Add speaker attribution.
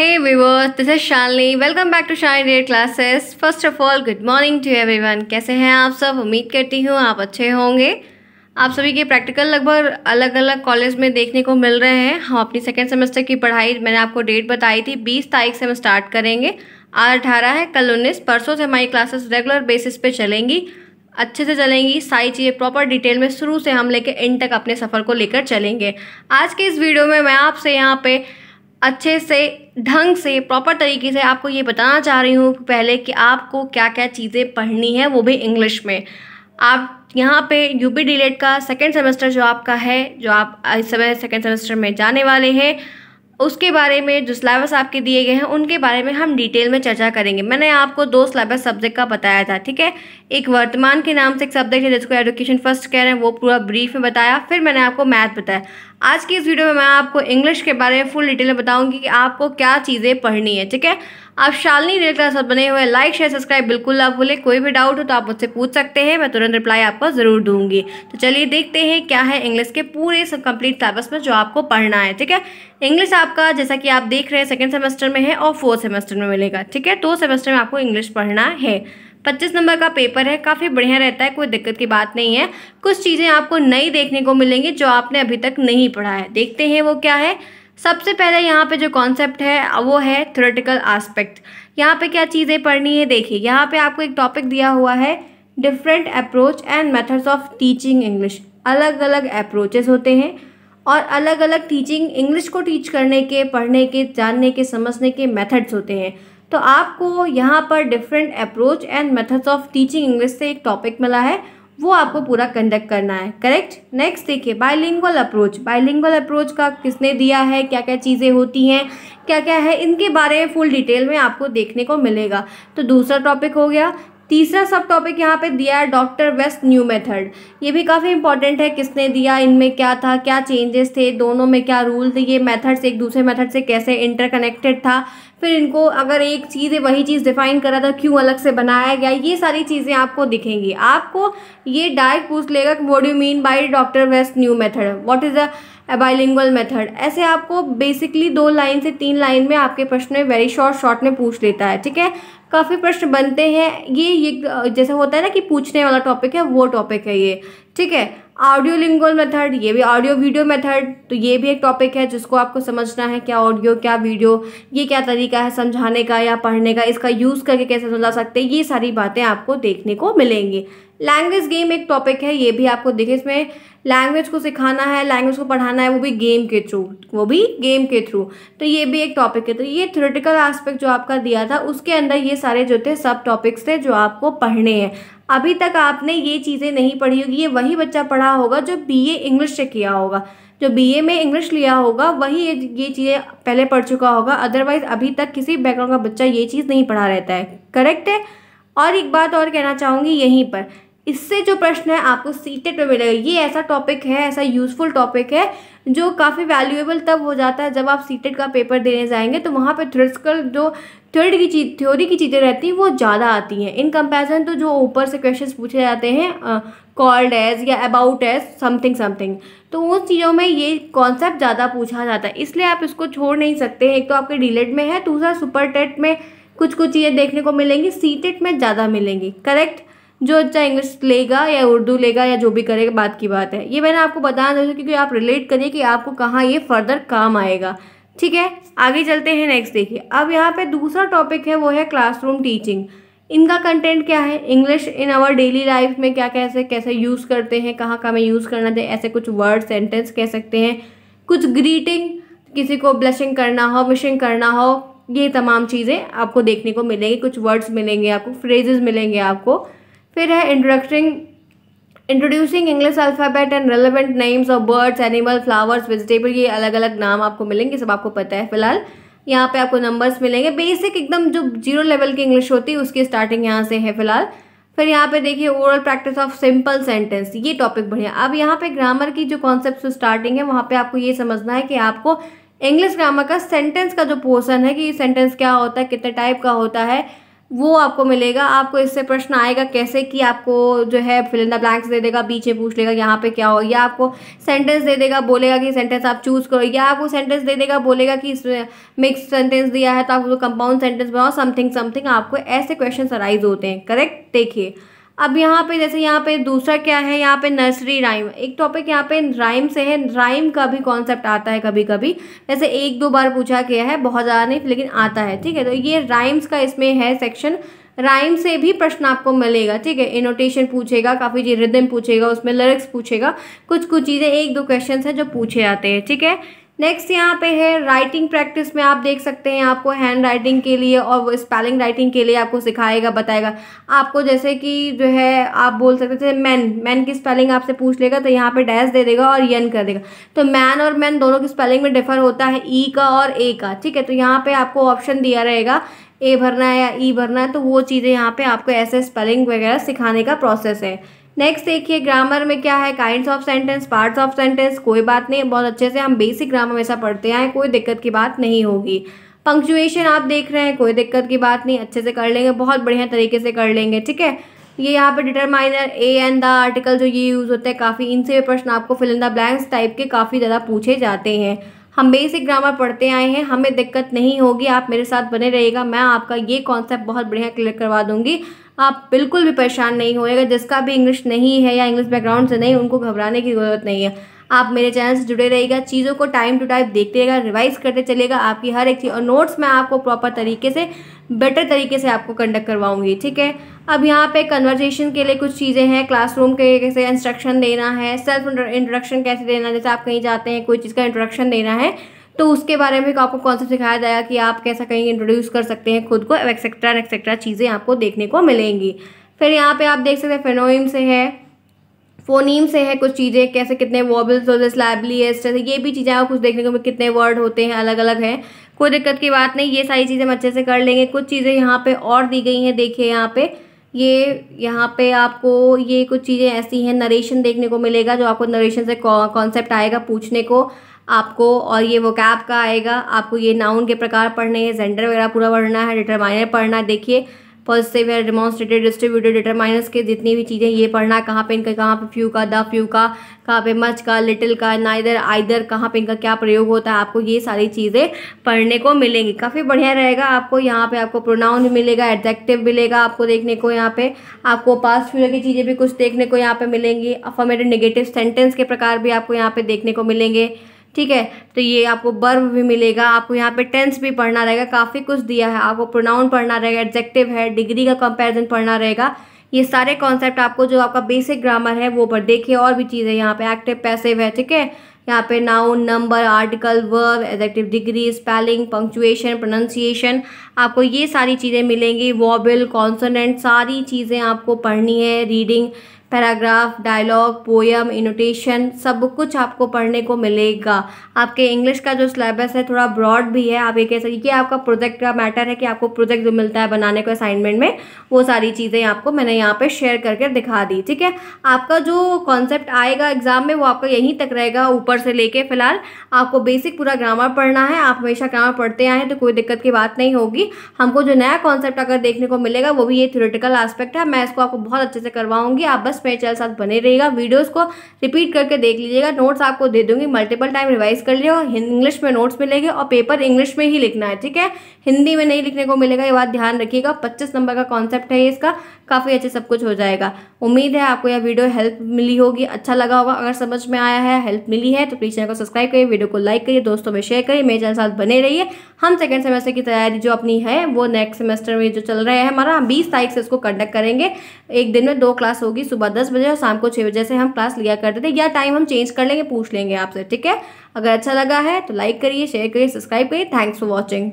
Speaker 1: Hey viewers, this is welcome Welcome back to Shine Dear Classes. First of all, good morning to everyone. कैसे हैं आप सब उम्मीद करती हूँ आप अच्छे होंगे आप सभी के प्रैक्टिकल लगभग अलग अलग कॉलेज में देखने को मिल रहे हैं हम अपनी सेकेंड सेमेस्टर की पढ़ाई मैंने आपको डेट बताई थी बीस तारीख से हम स्टार्ट करेंगे आज अठारह है कल उन्नीस परसों से हमारी क्लासेस रेगुलर बेसिस पे चलेंगी अच्छे से चलेंगी सारी चीज़ें प्रॉपर डिटेल में शुरू से हम लेके एंड तक अपने सफ़र को लेकर चलेंगे आज के इस वीडियो में मैं आपसे यहाँ पे अच्छे से ढंग से प्रॉपर तरीके से आपको ये बताना चाह रही हूँ पहले कि आपको क्या क्या चीज़ें पढ़नी है वो भी इंग्लिश में आप यहाँ पे यू पी e का सेकेंड सेमेस्टर जो आपका है जो आप इस समय सेकेंड सेमेस्टर में जाने वाले हैं उसके बारे में जो सिलेबस आपके दिए गए हैं उनके बारे में हम डिटेल में चर्चा करेंगे मैंने आपको दो सिलेबस सब्जेक्ट का बताया था ठीक है एक वर्तमान के नाम से एक सब्जेक्ट है जिसको एडुकेशन फर्स्ट कह रहे हैं वो पूरा ब्रीफ में बताया फिर मैंने आपको मैथ बताया आज की इस वीडियो में मैं आपको इंग्लिश के बारे में फुल डिटेल में बताऊँगी कि आपको क्या चीज़ें पढ़नी है ठीक है आप शालनी रेल क्लास बने हुए लाइक शेयर सब्सक्राइब बिल्कुल ना भूले कोई भी डाउट हो तो आप मुझसे पूछ सकते हैं मैं तुरंत रिप्लाई आपको ज़रूर दूंगी तो चलिए देखते हैं क्या है इंग्लिश के पूरे सब कंप्लीट सिलेबस में जो आपको पढ़ना है ठीक है इंग्लिश आपका जैसा कि आप देख रहे हैं सेकेंड सेमेस्टर में है और फोर्थ सेमेस्टर में मिलेगा ठीक है दो सेमेस्टर में आपको इंग्लिश पढ़ना है पच्चीस नंबर का पेपर है काफ़ी बढ़िया रहता है कोई दिक्कत की बात नहीं है कुछ चीज़ें आपको नई देखने को मिलेंगी जो आपने अभी तक नहीं पढ़ा है देखते हैं वो क्या है सबसे पहले यहाँ पे जो कॉन्सेप्ट है वो है थ्योरेटिकल आस्पेक्ट यहाँ पे क्या चीज़ें पढ़नी है देखिए यहाँ पे आपको एक टॉपिक दिया हुआ है different approach and methods of teaching English अलग अलग अप्रोचेस होते हैं और अलग अलग टीचिंग इंग्लिश को टीच करने के पढ़ने के जानने के समझने के मेथड्स होते हैं तो आपको यहाँ पर different approach and methods of teaching English से एक टॉपिक मिला है वो आपको पूरा कंडक्ट करना है करेक्ट नेक्स्ट देखिए बाइलिंगुअल अप्रोच बाइलिंगुअल अप्रोच का किसने दिया है क्या क्या चीज़ें होती हैं क्या क्या है इनके बारे में फुल डिटेल में आपको देखने को मिलेगा तो दूसरा टॉपिक हो गया तीसरा सब टॉपिक यहाँ पे दिया है डॉक्टर वेस्ट न्यू मेथड ये भी काफ़ी इंपॉर्टेंट है किसने दिया इनमें क्या था क्या चेंजेस थे दोनों में क्या रूल थे ये मेथड्स एक दूसरे मेथड से कैसे इंटरकनेक्टेड था फिर इनको अगर एक चीज़ है वही चीज़ डिफाइन करा था क्यों अलग से बनाया गया ये सारी चीज़ें आपको दिखेंगी आपको ये डायरेक्ट पूछ लेगा what you mean by doctor west new method what is the bilingual method ऐसे आपको बेसिकली दो लाइन से तीन लाइन में आपके प्रश्न वेरी शॉर्ट शॉर्ट में पूछ लेता है ठीक है काफ़ी प्रश्न बनते हैं ये ये जैसे होता है ना कि पूछने वाला टॉपिक है वो टॉपिक है ये ठीक है ऑडियो लिंगुअल मेथड ये भी ऑडियो वीडियो मेथड तो ये भी एक टॉपिक है जिसको आपको समझना है क्या ऑडियो क्या वीडियो ये क्या तरीका है समझाने का या पढ़ने का इसका यूज़ करके कैसे समझा सकते हैं ये सारी बातें आपको देखने को मिलेंगी लैंग्वेज गेम एक टॉपिक है ये भी आपको देखे इसमें लैंग्वेज को सिखाना है लैंग्वेज को पढ़ाना है वो भी गेम के थ्रू वो भी गेम के थ्रू तो ये भी एक टॉपिक है तो ये थ्योरेटिकल एस्पेक्ट जो आपका दिया था उसके अंदर ये सारे जो थे सब टॉपिक्स थे जो आपको पढ़ने हैं अभी तक आपने ये चीज़ें नहीं पढ़ी होगी ये वही बच्चा पढ़ा होगा जो बी इंग्लिश से किया होगा जो बी में इंग्लिश लिया होगा वही ये ये चीज़ें पहले पढ़ चुका होगा अदरवाइज़ अभी तक किसी बैकग्राउंड का बच्चा ये चीज़ नहीं पढ़ा रहता है करेक्ट है और एक बात और कहना चाहूँगी यहीं पर इससे जो प्रश्न है आपको सीटेट में मिलेगा ये ऐसा टॉपिक है ऐसा यूज़फुल टॉपिक है जो काफ़ी वैल्यूएबल तब हो जाता है जब आप सीटेट का पेपर देने जाएंगे तो वहाँ पर थ्रिस्कल जो थर्ड की चीज थ्योरी की चीज़ें रहती हैं वो ज़्यादा आती हैं इन कंपेरिजन तो जो ऊपर से क्वेश्चंस पूछे जाते हैं कॉल्ड एज या अबाउट एज समथिंग समथिंग तो उन चीज़ों में ये कॉन्सेप्ट ज़्यादा पूछा जाता है इसलिए आप इसको छोड़ नहीं सकते हैं एक तो आपके डीलेट में है दूसरा सुपर टेट में कुछ कुछ चीज़ें देखने को मिलेंगी सी टेट में ज़्यादा मिलेंगी करेक्ट जो अच्छा इंग्लिश लेगा या उर्दू लेगा या जो भी करेगा बात की बात है ये मैंने आपको बताना चाहिए क्योंकि आप रिलेट करिए कि आपको कहाँ ये फर्दर काम आएगा ठीक है आगे चलते हैं नेक्स्ट देखिए अब यहाँ पे दूसरा टॉपिक है वो है क्लासरूम टीचिंग इनका कंटेंट क्या है English in our daily life में क्या कैसे कैसे यूज़ करते हैं कहाँ कहाँ में यूज़ करना चाहिए ऐसे कुछ वर्ड सेंटेंस कह सकते हैं कुछ ग्रीटिंग किसी को ब्लशिंग करना हो विशिंग करना हो ये तमाम चीज़ें आपको देखने को मिलेंगी कुछ वर्ड्स मिलेंगे आपको फ्रेजेस मिलेंगे आपको फिर है introducting introducing English alphabet and relevant names of birds animal flowers vegetable ये अलग अलग नाम आपको मिलेंगे सब आपको पता है फिलहाल यहाँ पे आपको नंबर्स मिलेंगे बेसिक एकदम जो जीरो लेवल की इंग्लिश होती है उसकी स्टार्टिंग यहाँ से है फिलहाल फिर यहाँ पे देखिए overall practice of simple sentence ये टॉपिक बढ़िया अब यहाँ पे ग्रामर की जो कॉन्सेप्ट स्टार्टिंग है वहाँ पे आपको ये समझना है कि आपको इंग्लिश ग्रामर का सेंटेंस का जो पोर्सन है कि सेंटेंस क्या होता है कितने टाइप का होता है वो आपको मिलेगा आपको इससे प्रश्न आएगा कैसे कि आपको जो है फिलिंदा ब्लैंक्स दे देगा बीच में पूछ लेगा यहाँ पे क्या हो या आपको सेंटेंस दे देगा बोलेगा कि सेंटेंस आप चूज़ करो या आपको सेंटेंस दे देगा बोलेगा कि इसमें मिक्स सेंटेंस दिया है तो आप उसको कंपाउंड सेंटेंस बनाओ समथिंग समथिंग आपको ऐसे क्वेश्चन अराइज होते हैं करेक्ट देखिए अब यहाँ पे जैसे यहाँ पे दूसरा क्या है यहाँ पे नर्सरी राइम एक टॉपिक यहाँ पे राइम से है राइम का भी कॉन्सेप्ट आता है कभी कभी जैसे एक दो बार पूछा गया है बहुत ज़्यादा नहीं लेकिन आता है ठीक है तो ये राइम्स का इसमें है सेक्शन राइम से भी प्रश्न आपको मिलेगा ठीक है इनोटेशन पूछेगा काफ़ी चीज रिदम पूछेगा उसमें लिरिक्स पूछेगा कुछ कुछ चीज़ें एक दो क्वेश्चन हैं जो पूछे आते हैं ठीक है नेक्स्ट यहाँ पे है राइटिंग प्रैक्टिस में आप देख सकते हैं आपको हैंड राइटिंग के लिए और वो स्पेलिंग राइटिंग के लिए आपको सिखाएगा बताएगा आपको जैसे कि जो है आप बोल सकते थे मैन मैन की स्पेलिंग आपसे पूछ लेगा तो यहाँ पे डैश दे देगा और यन कर देगा तो मैन और मैन दोनों की स्पेलिंग में डिफर होता है ई e का और ए का ठीक है तो यहाँ पर आपको ऑप्शन दिया रहेगा ए भरना है या ई e भरना है तो वो चीज़ें यहाँ पर आपको ऐसे स्पेलिंग वगैरह सिखाने का प्रोसेस है नेक्स्ट देखिए ग्रामर में क्या है kind of sentence parts of sentence कोई बात नहीं बहुत अच्छे से हम बेसिक ग्रामर ऐसा पढ़ते आए कोई दिक्कत की बात नहीं होगी पंक्चुएशन आप देख रहे हैं कोई दिक्कत की बात नहीं अच्छे से कर लेंगे बहुत बढ़िया तरीके से कर लेंगे ठीक है ये यहाँ पे determiner a an the article जो ये यूज़ होते हैं काफ़ी इनसे प्रश्न आपको fill in the blanks type के काफ़ी ज़्यादा पूछे जाते हैं हम बेसिक ग्रामर पढ़ते आए हैं हमें दिक्कत नहीं होगी आप मेरे साथ बने रहेगा मैं आपका ये कॉन्सेप्ट बहुत बढ़िया क्लियर करवा दूंगी आप बिल्कुल भी परेशान नहीं होएगा जिसका भी इंग्लिश नहीं है या इंग्लिश बैकग्राउंड से नहीं उनको घबराने की ज़रूरत नहीं है आप मेरे चैनल से जुड़े रहेगा चीज़ों को टाइम टू टाइम देखते रहेगा रिवाइज करते चलेगा आपकी हर एक चीज़ और नोट्स मैं आपको प्रॉपर तरीके से बेटर तरीके से आपको कंडक्ट करवाऊंगी ठीक है अब यहाँ पे कन्वर्जेशन के लिए कुछ चीज़ें हैं क्लासरूम के कैसे इंस्ट्रक्शन देना है सेल्फ इंट्रोडक्शन कैसे देना जैसे आप कहीं जाते हैं कोई चीज़ का इंट्रोडक्शन देना है तो उसके बारे में आपको कॉन्सेप्ट सिखाया जाएगा कि आप कैसा कहीं इंट्रोड्यूस कर सकते हैं खुद को एक्सेट्रा एक्सेट्रा चीज़ें आपको देखने को मिलेंगी फिर यहाँ पे आप देख सकते हैं फेनोइम से है फोनीम से है कुछ चीज़ें कैसे कितने वॉबल्स होते स्लैबलीस्ट जैसे ये भी चीज़ें आप कुछ देखने को कितने वर्ड होते हैं अलग अलग हैं कोई दिक्कत की बात नहीं ये सारी चीज़ें हम अच्छे से कर लेंगे कुछ चीज़ें यहाँ पे और दी गई हैं देखिए यहाँ पे ये यहाँ पे आपको ये कुछ चीज़ें ऐसी हैं नरेशन देखने को मिलेगा जो आपको नरेशन से कॉन्सेप्ट आएगा पूछने को आपको और ये वो कैब का आएगा आपको ये नाउन के प्रकार पढ़ने हैं जेंडर वगैरह पूरा पढ़ना है डिटरमाइनर पढ़ना देखिए positive where demonstrated distributed determiners के जितनी भी चीज़ें ये पढ़ना है कहाँ पर इनका कहाँ पर फ्यू का द फ्यू का कहाँ पे मच का लिटिल का नाइदर आइदर कहाँ पे इनका क्या प्रयोग होता है आपको ये सारी चीज़ें पढ़ने को मिलेंगी काफ़ी बढ़िया रहेगा आपको यहाँ पे आपको प्रोनाउन भी मिलेगा एडजेक्टिव मिलेगा आपको देखने को यहाँ पे आपको पास फ्यूचर की चीज़ें भी कुछ देखने को यहाँ पे मिलेंगी अफर्मेटिव नेगेटिव सेंटेंस के प्रकार भी आपको यहाँ पे देखने को मिलेंगे ठीक है तो ये आपको बर्व भी मिलेगा आपको यहाँ पे टेंस भी पढ़ना रहेगा काफ़ी कुछ दिया है आपको प्रोनाउन पढ़ना रहेगा एडजेक्टिव है डिग्री का कंपेरिजन पढ़ना रहेगा ये सारे कॉन्सेप्ट आपको जो आपका बेसिक ग्रामर है वो पर देखिए और भी चीज़ें यहाँ पे एक्टिव पैसिव है ठीक है यहाँ पे noun number article verb adjective degree spelling punctuation pronunciation आपको ये सारी चीज़ें मिलेंगी वॉबल कॉन्सोनेंट सारी चीज़ें आपको पढ़नी है reading paragraph dialogue poem intonation सब कुछ आपको पढ़ने को मिलेगा आपके इंग्लिश का जो सिलेबस है थोड़ा ब्रॉड भी है आप ये कह सकते कि आपका प्रोजेक्ट का मैटर है कि आपको प्रोजेक्ट जो मिलता है बनाने को असाइनमेंट में वो सारी चीज़ें आपको मैंने यहाँ पे शेयर करके दिखा दी ठीक है आपका जो कॉन्सेप्ट आएगा एग्जाम में वो आपका यहीं तक रहेगा ऊपर से लेके फिलहाल आपको बेसिक पूरा ग्रामर पढ़ना है आप हमेशा ग्रामर पढ़ते आए तो कोई दिक्कत की बात नहीं होगी हमको जो नया कॉन्सेप्ट अगर देखने को मिलेगा वो भी ये थ्योरेटिकल एस्पेक्ट है मैं इसको आपको बहुत अच्छे से करवाऊंगी आप बस मेरे चैनल साथ बने रहिएगा वीडियोज़ को रिपीट करके देख लीजिएगा नोट्स आपको दे दूंगी मल्टीपल टाइम रिवाइज कर लिएगा इंग्लिश में नोट्स मिलेंगे और पेपर इंग्लिश में ही लिखना है ठीक है हिंदी में नहीं लिखने को मिलेगा ये बात ध्यान रखिएगा पच्चीस नंबर का कॉन्सेप्ट है इसका काफ़ी अच्छे सब कुछ हो जाएगा उम्मीद है आपको यह वीडियो हेल्प मिली होगी अच्छा लगा होगा अगर समझ में आया है हेल्प मिली है तो प्लीज़ चैनल को सब्सक्राइब करिए वीडियो को लाइक करिए दोस्तों में शेयर करिए मेरे चैनल साथ बने रहिए हम सेकेंड सेमेस्टर की तैयारी जो अपनी है वो नेक्स्ट सेमेस्टर में जो चल रहा है हमारा हम बीस तारीख से उसको कंडक्ट करेंगे एक दिन में दो क्लास होगी सुबह दस बजे और शाम को छः बजे से हम क्लास लिया करते थे या टाइम हम चेंज कर लेंगे पूछ लेंगे आपसे ठीक है अगर अच्छा लगा है तो लाइक करिए शेयर करिए सब्सक्राइब करिए थैंक्स फॉर वॉचिंग